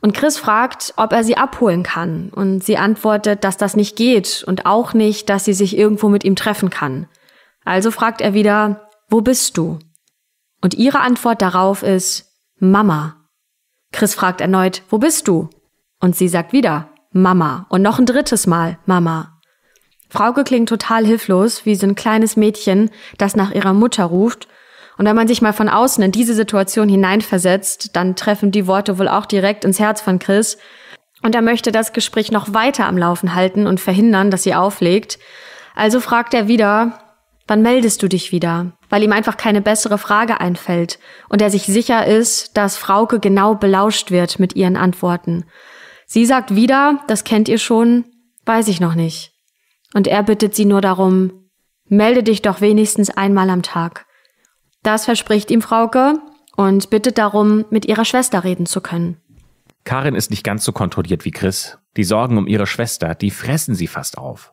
Speaker 1: und Chris fragt, ob er sie abholen kann. Und sie antwortet, dass das nicht geht und auch nicht, dass sie sich irgendwo mit ihm treffen kann. Also fragt er wieder, wo bist du? Und ihre Antwort darauf ist, Mama. Chris fragt erneut, wo bist du? Und sie sagt wieder, Mama. Und noch ein drittes Mal, Mama. Frauke klingt total hilflos, wie so ein kleines Mädchen, das nach ihrer Mutter ruft und wenn man sich mal von außen in diese Situation hineinversetzt, dann treffen die Worte wohl auch direkt ins Herz von Chris. Und er möchte das Gespräch noch weiter am Laufen halten und verhindern, dass sie auflegt. Also fragt er wieder, wann meldest du dich wieder? Weil ihm einfach keine bessere Frage einfällt und er sich sicher ist, dass Frauke genau belauscht wird mit ihren Antworten. Sie sagt wieder, das kennt ihr schon, weiß ich noch nicht. Und er bittet sie nur darum, melde dich doch wenigstens einmal am Tag. Das verspricht ihm Frauke und bittet darum, mit ihrer Schwester reden zu können.
Speaker 2: Karin ist nicht ganz so kontrolliert wie Chris. Die Sorgen um ihre Schwester, die fressen sie fast auf.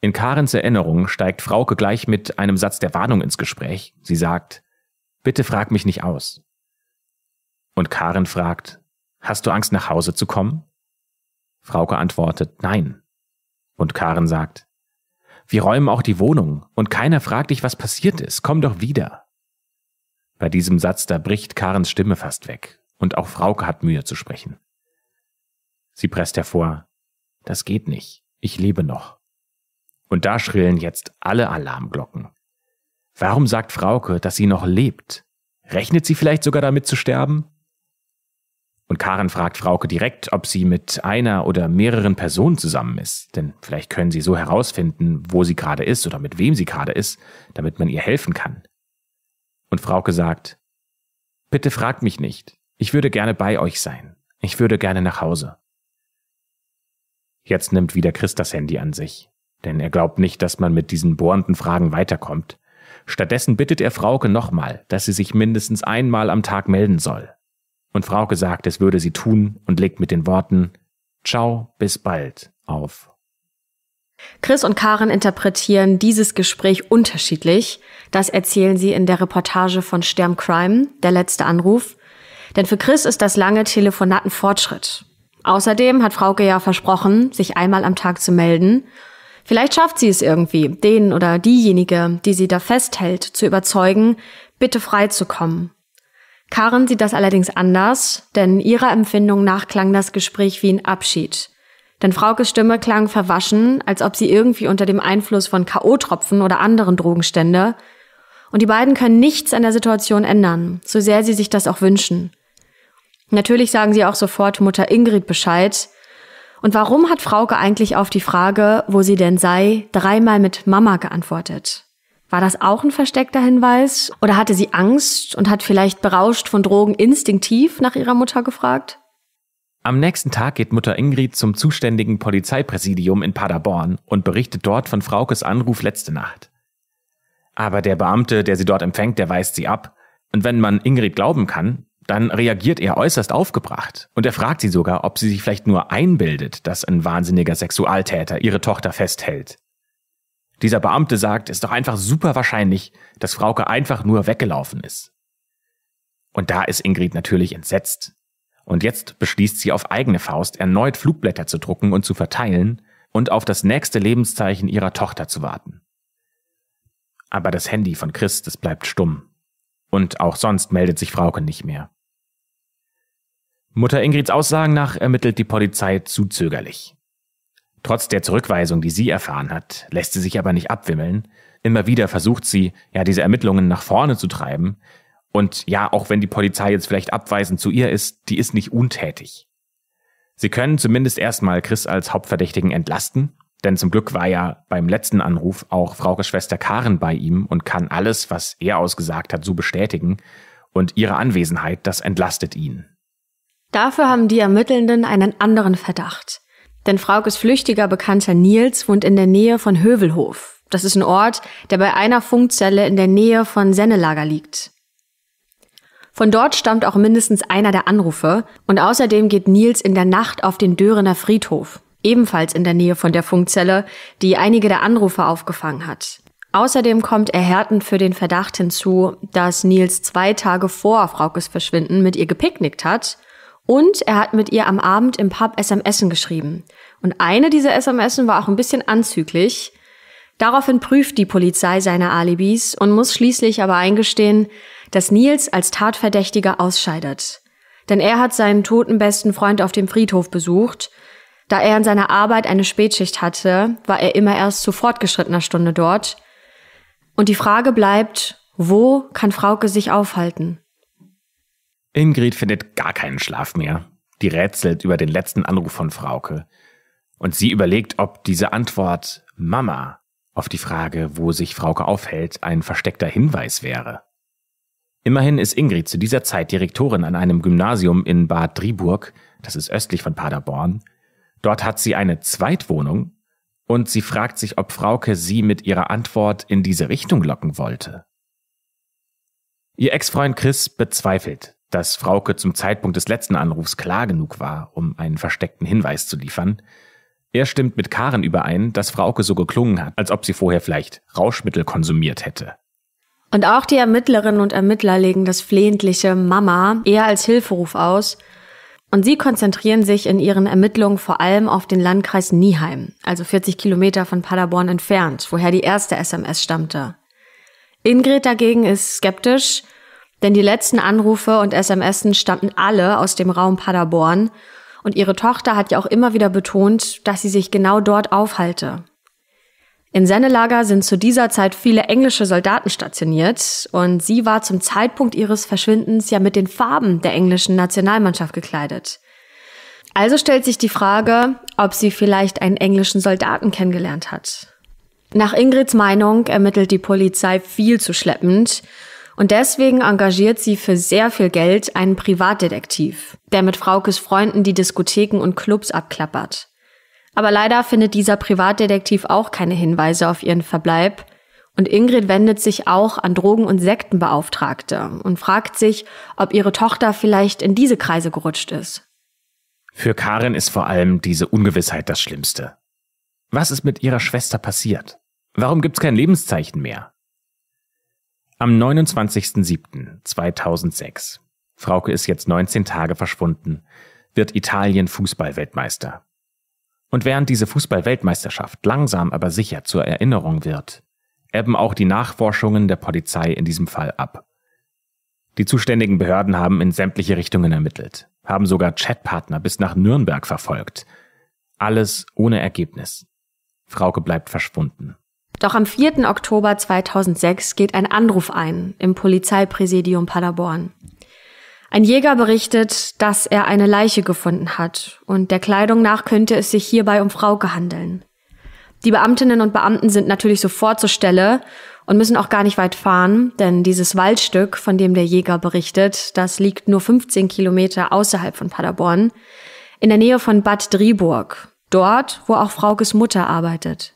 Speaker 2: In Karins Erinnerung steigt Frauke gleich mit einem Satz der Warnung ins Gespräch. Sie sagt, bitte frag mich nicht aus. Und Karin fragt, hast du Angst nach Hause zu kommen? Frauke antwortet, nein. Und Karin sagt, wir räumen auch die Wohnung und keiner fragt dich, was passiert ist. Komm doch wieder. Bei diesem Satz, da bricht Karens Stimme fast weg. Und auch Frauke hat Mühe zu sprechen. Sie presst hervor, das geht nicht, ich lebe noch. Und da schrillen jetzt alle Alarmglocken. Warum sagt Frauke, dass sie noch lebt? Rechnet sie vielleicht sogar damit zu sterben? Und Karen fragt Frauke direkt, ob sie mit einer oder mehreren Personen zusammen ist, denn vielleicht können sie so herausfinden, wo sie gerade ist oder mit wem sie gerade ist, damit man ihr helfen kann. Und Frauke sagt, bitte fragt mich nicht. Ich würde gerne bei euch sein. Ich würde gerne nach Hause. Jetzt nimmt wieder Chris das Handy an sich, denn er glaubt nicht, dass man mit diesen bohrenden Fragen weiterkommt. Stattdessen bittet er Frauke nochmal, dass sie sich mindestens einmal am Tag melden soll. Und Frauke sagt, es würde sie tun und legt mit den Worten Ciao, bis bald auf
Speaker 1: Chris und Karen interpretieren dieses Gespräch unterschiedlich. Das erzählen sie in der Reportage von Stern Crime, der letzte Anruf. Denn für Chris ist das lange Telefonat ein Fortschritt. Außerdem hat Frauke ja versprochen, sich einmal am Tag zu melden. Vielleicht schafft sie es irgendwie, den oder diejenige, die sie da festhält, zu überzeugen, bitte freizukommen. Karen sieht das allerdings anders, denn ihrer Empfindung nach klang das Gespräch wie ein Abschied. Denn Fraukes Stimme klang verwaschen, als ob sie irgendwie unter dem Einfluss von K.O.-Tropfen oder anderen Drogen stände. Und die beiden können nichts an der Situation ändern, so sehr sie sich das auch wünschen. Natürlich sagen sie auch sofort Mutter Ingrid Bescheid. Und warum hat Frauke eigentlich auf die Frage, wo sie denn sei, dreimal mit Mama geantwortet? War das auch ein versteckter Hinweis? Oder hatte sie Angst und hat vielleicht berauscht von Drogen instinktiv nach ihrer Mutter gefragt?
Speaker 2: Am nächsten Tag geht Mutter Ingrid zum zuständigen Polizeipräsidium in Paderborn und berichtet dort von Fraukes Anruf letzte Nacht. Aber der Beamte, der sie dort empfängt, der weist sie ab. Und wenn man Ingrid glauben kann, dann reagiert er äußerst aufgebracht und er fragt sie sogar, ob sie sich vielleicht nur einbildet, dass ein wahnsinniger Sexualtäter ihre Tochter festhält. Dieser Beamte sagt, ist doch einfach super wahrscheinlich, dass Frauke einfach nur weggelaufen ist. Und da ist Ingrid natürlich entsetzt. Und jetzt beschließt sie auf eigene Faust, erneut Flugblätter zu drucken und zu verteilen und auf das nächste Lebenszeichen ihrer Tochter zu warten. Aber das Handy von Christus bleibt stumm. Und auch sonst meldet sich Frauke nicht mehr. Mutter Ingrids Aussagen nach ermittelt die Polizei zu zögerlich. Trotz der Zurückweisung, die sie erfahren hat, lässt sie sich aber nicht abwimmeln. Immer wieder versucht sie, ja, diese Ermittlungen nach vorne zu treiben, und ja, auch wenn die Polizei jetzt vielleicht abweisend zu ihr ist, die ist nicht untätig. Sie können zumindest erstmal Chris als Hauptverdächtigen entlasten, denn zum Glück war ja beim letzten Anruf auch Fraukes Schwester Karen bei ihm und kann alles, was er ausgesagt hat, so bestätigen. Und ihre Anwesenheit, das entlastet ihn.
Speaker 1: Dafür haben die Ermittelnden einen anderen Verdacht. Denn Fraukes flüchtiger Bekannter Nils wohnt in der Nähe von Hövelhof. Das ist ein Ort, der bei einer Funkzelle in der Nähe von Sennelager liegt. Von dort stammt auch mindestens einer der Anrufe und außerdem geht Nils in der Nacht auf den Dörener Friedhof, ebenfalls in der Nähe von der Funkzelle, die einige der Anrufe aufgefangen hat. Außerdem kommt erhärtend für den Verdacht hinzu, dass Nils zwei Tage vor Fraukes Verschwinden mit ihr gepicknickt hat und er hat mit ihr am Abend im Pub SMSen geschrieben. Und eine dieser SMSen war auch ein bisschen anzüglich. Daraufhin prüft die Polizei seine Alibis und muss schließlich aber eingestehen, dass Nils als Tatverdächtiger ausscheidet. Denn er hat seinen toten besten Freund auf dem Friedhof besucht. Da er in seiner Arbeit eine Spätschicht hatte, war er immer erst zu fortgeschrittener Stunde dort. Und die Frage bleibt, wo kann Frauke sich aufhalten?
Speaker 2: Ingrid findet gar keinen Schlaf mehr. Die rätselt über den letzten Anruf von Frauke. Und sie überlegt, ob diese Antwort Mama auf die Frage, wo sich Frauke aufhält, ein versteckter Hinweis wäre. Immerhin ist Ingrid zu dieser Zeit Direktorin an einem Gymnasium in Bad Driburg, das ist östlich von Paderborn. Dort hat sie eine Zweitwohnung und sie fragt sich, ob Frauke sie mit ihrer Antwort in diese Richtung locken wollte. Ihr Ex-Freund Chris bezweifelt, dass Frauke zum Zeitpunkt des letzten Anrufs klar genug war, um einen versteckten Hinweis zu liefern. Er stimmt mit Karen überein, dass Frauke so geklungen hat, als ob sie vorher vielleicht Rauschmittel konsumiert hätte.
Speaker 1: Und auch die Ermittlerinnen und Ermittler legen das flehentliche Mama eher als Hilferuf aus. Und sie konzentrieren sich in ihren Ermittlungen vor allem auf den Landkreis Nieheim, also 40 Kilometer von Paderborn entfernt, woher die erste SMS stammte. Ingrid dagegen ist skeptisch, denn die letzten Anrufe und SMSen stammten alle aus dem Raum Paderborn und ihre Tochter hat ja auch immer wieder betont, dass sie sich genau dort aufhalte. In Sennelager sind zu dieser Zeit viele englische Soldaten stationiert und sie war zum Zeitpunkt ihres Verschwindens ja mit den Farben der englischen Nationalmannschaft gekleidet. Also stellt sich die Frage, ob sie vielleicht einen englischen Soldaten kennengelernt hat. Nach Ingrids Meinung ermittelt die Polizei viel zu schleppend und deswegen engagiert sie für sehr viel Geld einen Privatdetektiv, der mit Fraukes Freunden die Diskotheken und Clubs abklappert. Aber leider findet dieser Privatdetektiv auch keine Hinweise auf ihren Verbleib. Und Ingrid wendet sich auch an Drogen- und Sektenbeauftragte und fragt sich, ob ihre Tochter vielleicht in diese Kreise gerutscht ist.
Speaker 2: Für Karin ist vor allem diese Ungewissheit das Schlimmste. Was ist mit ihrer Schwester passiert? Warum gibt's kein Lebenszeichen mehr? Am 29.07.2006, Frauke ist jetzt 19 Tage verschwunden, wird Italien Fußballweltmeister. Und während diese Fußball-Weltmeisterschaft langsam aber sicher zur Erinnerung wird, ebben auch die Nachforschungen der Polizei in diesem Fall ab. Die zuständigen Behörden haben in sämtliche Richtungen ermittelt, haben sogar Chatpartner bis nach Nürnberg verfolgt. Alles ohne Ergebnis. Frauke bleibt verschwunden.
Speaker 1: Doch am 4. Oktober 2006 geht ein Anruf ein im Polizeipräsidium Paderborn. Ein Jäger berichtet, dass er eine Leiche gefunden hat und der Kleidung nach könnte es sich hierbei um Frauke handeln. Die Beamtinnen und Beamten sind natürlich sofort zur Stelle und müssen auch gar nicht weit fahren, denn dieses Waldstück, von dem der Jäger berichtet, das liegt nur 15 Kilometer außerhalb von Paderborn, in der Nähe von Bad Driburg, dort, wo auch Fraukes Mutter arbeitet.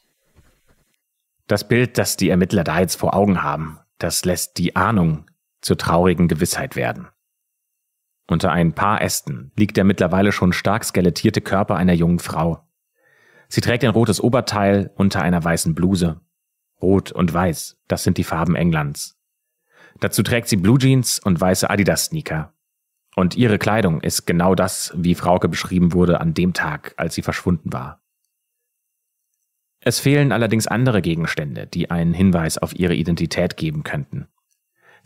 Speaker 2: Das Bild, das die Ermittler da jetzt vor Augen haben, das lässt die Ahnung zur traurigen Gewissheit werden. Unter ein paar Ästen liegt der mittlerweile schon stark skelettierte Körper einer jungen Frau. Sie trägt ein rotes Oberteil unter einer weißen Bluse. Rot und weiß, das sind die Farben Englands. Dazu trägt sie Blue Jeans und weiße Adidas-Sneaker. Und ihre Kleidung ist genau das, wie Frauke beschrieben wurde an dem Tag, als sie verschwunden war. Es fehlen allerdings andere Gegenstände, die einen Hinweis auf ihre Identität geben könnten.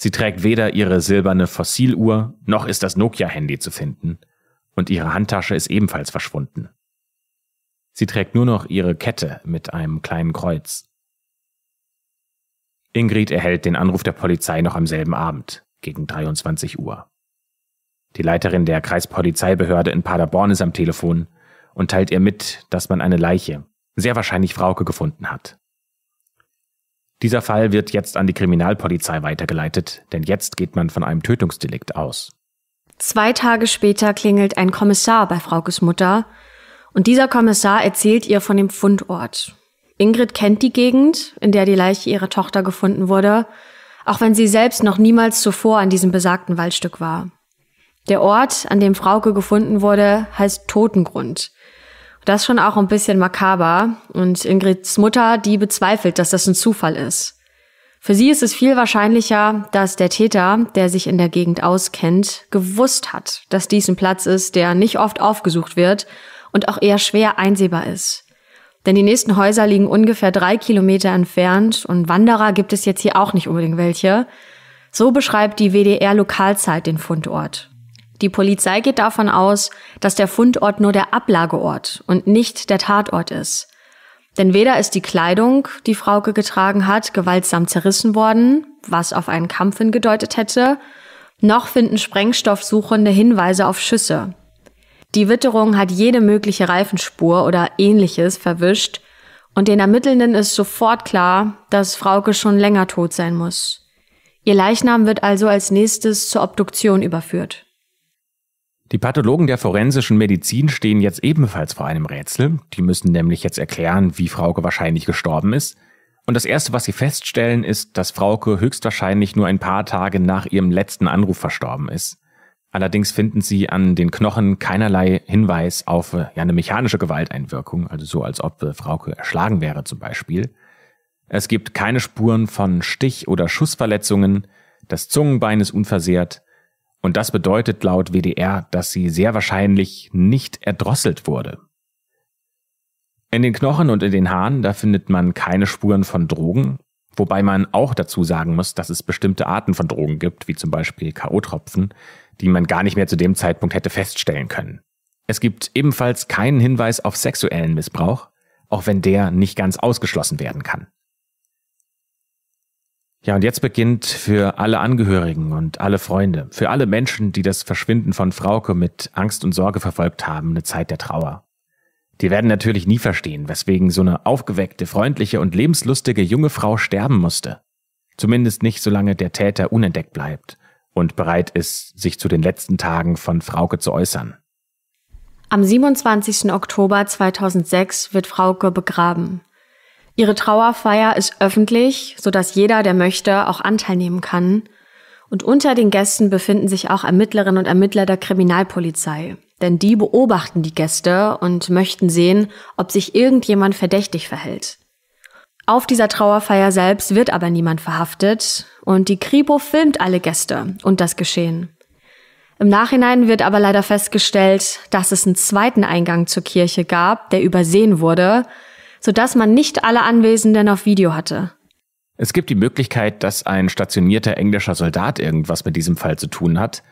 Speaker 2: Sie trägt weder ihre silberne Fossiluhr, noch ist das Nokia-Handy zu finden, und ihre Handtasche ist ebenfalls verschwunden. Sie trägt nur noch ihre Kette mit einem kleinen Kreuz. Ingrid erhält den Anruf der Polizei noch am selben Abend, gegen 23 Uhr. Die Leiterin der Kreispolizeibehörde in Paderborn ist am Telefon und teilt ihr mit, dass man eine Leiche, sehr wahrscheinlich Frauke, gefunden hat. Dieser Fall wird jetzt an die Kriminalpolizei weitergeleitet, denn jetzt geht man von einem Tötungsdelikt aus.
Speaker 1: Zwei Tage später klingelt ein Kommissar bei Fraukes Mutter und dieser Kommissar erzählt ihr von dem Fundort. Ingrid kennt die Gegend, in der die Leiche ihrer Tochter gefunden wurde, auch wenn sie selbst noch niemals zuvor an diesem besagten Waldstück war. Der Ort, an dem Frauke gefunden wurde, heißt Totengrund. Das ist schon auch ein bisschen makaber. Und Ingrids Mutter, die bezweifelt, dass das ein Zufall ist. Für sie ist es viel wahrscheinlicher, dass der Täter, der sich in der Gegend auskennt, gewusst hat, dass dies ein Platz ist, der nicht oft aufgesucht wird und auch eher schwer einsehbar ist. Denn die nächsten Häuser liegen ungefähr drei Kilometer entfernt und Wanderer gibt es jetzt hier auch nicht unbedingt welche. So beschreibt die WDR Lokalzeit den Fundort. Die Polizei geht davon aus, dass der Fundort nur der Ablageort und nicht der Tatort ist. Denn weder ist die Kleidung, die Frauke getragen hat, gewaltsam zerrissen worden, was auf einen Kampf hingedeutet hätte, noch finden Sprengstoffsuchende Hinweise auf Schüsse. Die Witterung hat jede mögliche Reifenspur oder ähnliches verwischt und den Ermittelnden ist sofort klar, dass Frauke schon länger tot sein muss. Ihr Leichnam wird also als nächstes zur Obduktion überführt.
Speaker 2: Die Pathologen der forensischen Medizin stehen jetzt ebenfalls vor einem Rätsel. Die müssen nämlich jetzt erklären, wie Frauke wahrscheinlich gestorben ist. Und das Erste, was sie feststellen, ist, dass Frauke höchstwahrscheinlich nur ein paar Tage nach ihrem letzten Anruf verstorben ist. Allerdings finden sie an den Knochen keinerlei Hinweis auf äh, ja, eine mechanische Gewalteinwirkung, also so als ob äh, Frauke erschlagen wäre zum Beispiel. Es gibt keine Spuren von Stich- oder Schussverletzungen, das Zungenbein ist unversehrt, und das bedeutet laut WDR, dass sie sehr wahrscheinlich nicht erdrosselt wurde. In den Knochen und in den Haaren, da findet man keine Spuren von Drogen, wobei man auch dazu sagen muss, dass es bestimmte Arten von Drogen gibt, wie zum Beispiel K.O.-Tropfen, die man gar nicht mehr zu dem Zeitpunkt hätte feststellen können. Es gibt ebenfalls keinen Hinweis auf sexuellen Missbrauch, auch wenn der nicht ganz ausgeschlossen werden kann. Ja, und jetzt beginnt für alle Angehörigen und alle Freunde, für alle Menschen, die das Verschwinden von Frauke mit Angst und Sorge verfolgt haben, eine Zeit der Trauer. Die werden natürlich nie verstehen, weswegen so eine aufgeweckte, freundliche und lebenslustige junge Frau sterben musste. Zumindest nicht, solange der Täter unentdeckt bleibt und bereit ist, sich zu den letzten Tagen von Frauke zu äußern.
Speaker 1: Am 27. Oktober 2006 wird Frauke begraben. Ihre Trauerfeier ist öffentlich, sodass jeder, der möchte, auch Anteil nehmen kann. Und unter den Gästen befinden sich auch Ermittlerinnen und Ermittler der Kriminalpolizei. Denn die beobachten die Gäste und möchten sehen, ob sich irgendjemand verdächtig verhält. Auf dieser Trauerfeier selbst wird aber niemand verhaftet und die Kripo filmt alle Gäste und das Geschehen. Im Nachhinein wird aber leider festgestellt, dass es einen zweiten Eingang zur Kirche gab, der übersehen wurde sodass man nicht alle Anwesenden auf Video hatte.
Speaker 2: Es gibt die Möglichkeit, dass ein stationierter englischer Soldat irgendwas mit diesem Fall zu tun hat.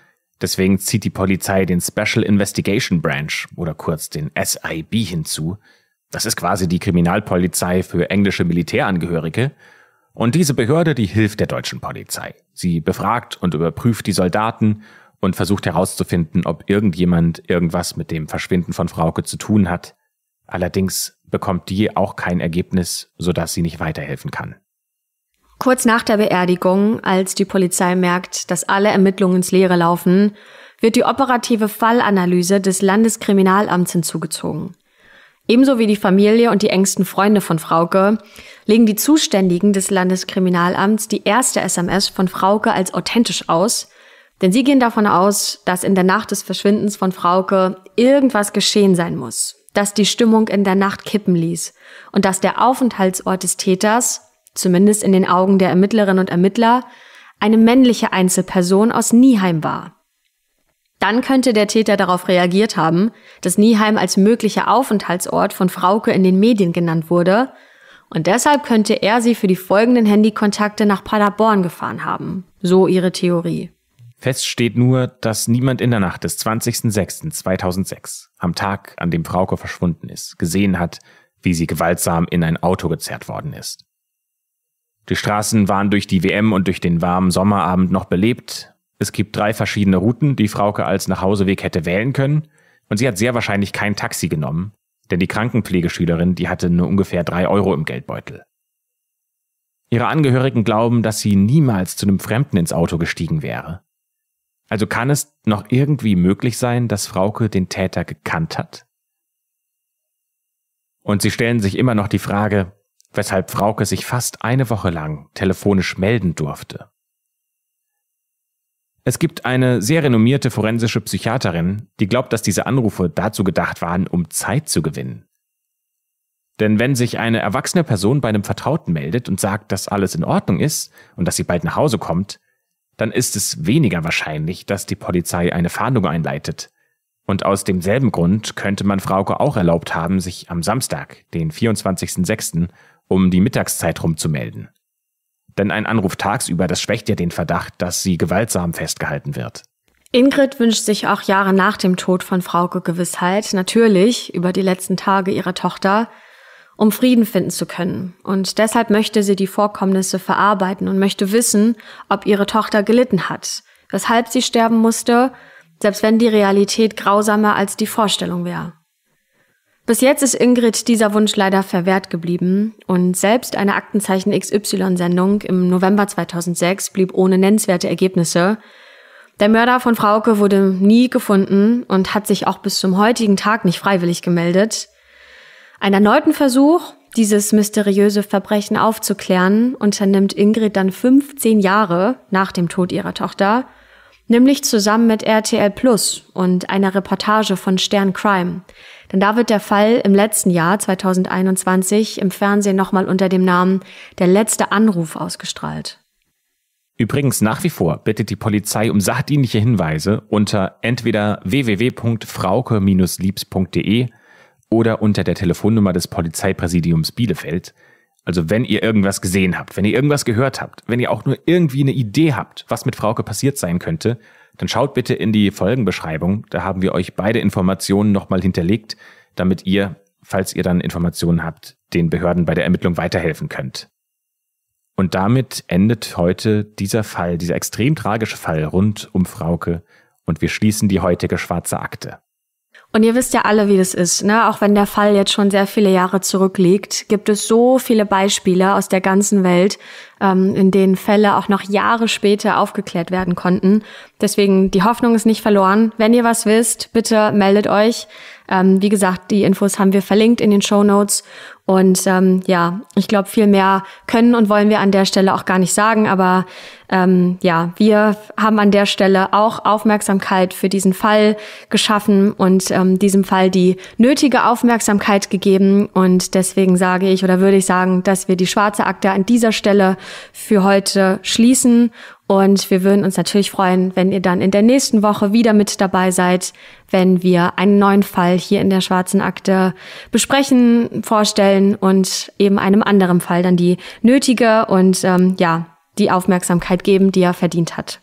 Speaker 2: Deswegen zieht die Polizei den Special Investigation Branch oder kurz den SIB hinzu. Das ist quasi die Kriminalpolizei für englische Militärangehörige. Und diese Behörde, die hilft der deutschen Polizei. Sie befragt und überprüft die Soldaten und versucht herauszufinden, ob irgendjemand irgendwas mit dem Verschwinden von Frauke zu tun hat. Allerdings bekommt die auch kein Ergebnis, sodass sie nicht weiterhelfen kann.
Speaker 1: Kurz nach der Beerdigung, als die Polizei merkt, dass alle Ermittlungen ins Leere laufen, wird die operative Fallanalyse des Landeskriminalamts hinzugezogen. Ebenso wie die Familie und die engsten Freunde von Frauke legen die Zuständigen des Landeskriminalamts die erste SMS von Frauke als authentisch aus, denn sie gehen davon aus, dass in der Nacht des Verschwindens von Frauke irgendwas geschehen sein muss das die Stimmung in der Nacht kippen ließ und dass der Aufenthaltsort des Täters, zumindest in den Augen der Ermittlerinnen und Ermittler, eine männliche Einzelperson aus Nieheim war. Dann könnte der Täter darauf reagiert haben, dass Nieheim als möglicher Aufenthaltsort von Frauke in den Medien genannt wurde, und deshalb könnte er sie für die folgenden Handykontakte nach Paderborn gefahren haben, so ihre Theorie.
Speaker 2: Fest steht nur, dass niemand in der Nacht des 20.06.2006, am Tag, an dem Frauke verschwunden ist, gesehen hat, wie sie gewaltsam in ein Auto gezerrt worden ist. Die Straßen waren durch die WM und durch den warmen Sommerabend noch belebt. Es gibt drei verschiedene Routen, die Frauke als Nachhauseweg hätte wählen können, und sie hat sehr wahrscheinlich kein Taxi genommen, denn die Krankenpflegeschülerin, die hatte nur ungefähr drei Euro im Geldbeutel. Ihre Angehörigen glauben, dass sie niemals zu einem Fremden ins Auto gestiegen wäre. Also kann es noch irgendwie möglich sein, dass Frauke den Täter gekannt hat? Und sie stellen sich immer noch die Frage, weshalb Frauke sich fast eine Woche lang telefonisch melden durfte. Es gibt eine sehr renommierte forensische Psychiaterin, die glaubt, dass diese Anrufe dazu gedacht waren, um Zeit zu gewinnen. Denn wenn sich eine erwachsene Person bei einem Vertrauten meldet und sagt, dass alles in Ordnung ist und dass sie bald nach Hause kommt, dann ist es weniger wahrscheinlich, dass die Polizei eine Fahndung einleitet. Und aus demselben Grund könnte man Frauke auch erlaubt haben, sich am Samstag, den 24.06., um die Mittagszeit rumzumelden. Denn ein Anruf tagsüber, das schwächt ja den Verdacht, dass sie gewaltsam festgehalten wird.
Speaker 1: Ingrid wünscht sich auch Jahre nach dem Tod von Frauke Gewissheit, natürlich über die letzten Tage ihrer Tochter, um Frieden finden zu können. Und deshalb möchte sie die Vorkommnisse verarbeiten und möchte wissen, ob ihre Tochter gelitten hat, weshalb sie sterben musste, selbst wenn die Realität grausamer als die Vorstellung wäre. Bis jetzt ist Ingrid dieser Wunsch leider verwehrt geblieben und selbst eine Aktenzeichen XY-Sendung im November 2006 blieb ohne nennenswerte Ergebnisse. Der Mörder von Frauke wurde nie gefunden und hat sich auch bis zum heutigen Tag nicht freiwillig gemeldet. Einen erneuten Versuch, dieses mysteriöse Verbrechen aufzuklären, unternimmt Ingrid dann 15 Jahre nach dem Tod ihrer Tochter, nämlich zusammen mit RTL Plus und einer Reportage von Stern Crime. Denn da wird der Fall im letzten Jahr 2021 im Fernsehen nochmal unter dem Namen Der letzte Anruf ausgestrahlt.
Speaker 2: Übrigens nach wie vor bittet die Polizei um sachdienliche Hinweise unter entweder www.frauke-liebs.de oder unter der Telefonnummer des Polizeipräsidiums Bielefeld. Also wenn ihr irgendwas gesehen habt, wenn ihr irgendwas gehört habt, wenn ihr auch nur irgendwie eine Idee habt, was mit Frauke passiert sein könnte, dann schaut bitte in die Folgenbeschreibung. Da haben wir euch beide Informationen nochmal hinterlegt, damit ihr, falls ihr dann Informationen habt, den Behörden bei der Ermittlung weiterhelfen könnt. Und damit endet heute dieser Fall, dieser extrem tragische Fall rund um Frauke und wir schließen die heutige schwarze Akte.
Speaker 1: Und ihr wisst ja alle, wie das ist, ne? Auch wenn der Fall jetzt schon sehr viele Jahre zurückliegt, gibt es so viele Beispiele aus der ganzen Welt, ähm, in denen Fälle auch noch Jahre später aufgeklärt werden konnten. Deswegen, die Hoffnung ist nicht verloren. Wenn ihr was wisst, bitte meldet euch. Ähm, wie gesagt, die Infos haben wir verlinkt in den Show Notes. Und ähm, ja, ich glaube, viel mehr können und wollen wir an der Stelle auch gar nicht sagen. Aber ähm, ja, wir haben an der Stelle auch Aufmerksamkeit für diesen Fall geschaffen und ähm, diesem Fall die nötige Aufmerksamkeit gegeben. Und deswegen sage ich oder würde ich sagen, dass wir die schwarze Akte an dieser Stelle für heute schließen und wir würden uns natürlich freuen, wenn ihr dann in der nächsten Woche wieder mit dabei seid, wenn wir einen neuen Fall hier in der Schwarzen Akte besprechen, vorstellen und eben einem anderen Fall dann die nötige und ähm, ja, die Aufmerksamkeit geben, die er verdient hat.